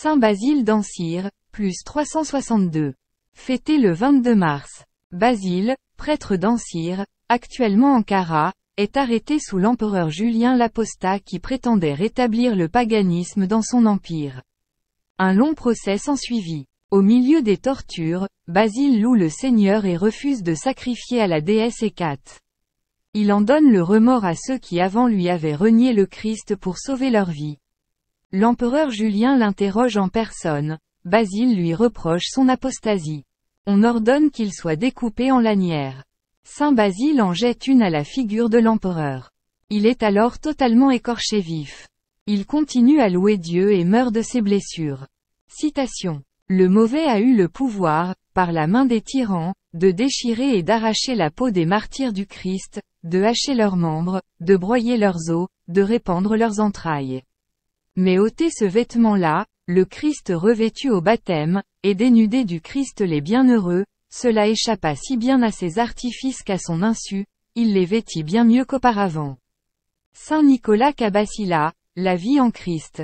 Saint Basile d'Ancyre, plus 362. Fêté le 22 mars. Basile, prêtre d'Ancyre, actuellement en Cara, est arrêté sous l'empereur Julien l'Apostat qui prétendait rétablir le paganisme dans son empire. Un long procès s'ensuivit. Au milieu des tortures, Basile loue le Seigneur et refuse de sacrifier à la déesse Hécate. Il en donne le remords à ceux qui avant lui avaient renié le Christ pour sauver leur vie. L'empereur Julien l'interroge en personne. Basile lui reproche son apostasie. On ordonne qu'il soit découpé en lanières. Saint Basile en jette une à la figure de l'empereur. Il est alors totalement écorché vif. Il continue à louer Dieu et meurt de ses blessures. Citation. Le mauvais a eu le pouvoir, par la main des tyrans, de déchirer et d'arracher la peau des martyrs du Christ, de hacher leurs membres, de broyer leurs os, de répandre leurs entrailles. Mais ôtez ce vêtement-là, le Christ revêtu au baptême, et dénudé du Christ les bienheureux, cela échappa si bien à ses artifices qu'à son insu, il les vêtit bien mieux qu'auparavant. Saint Nicolas Cabassila, La vie en Christ.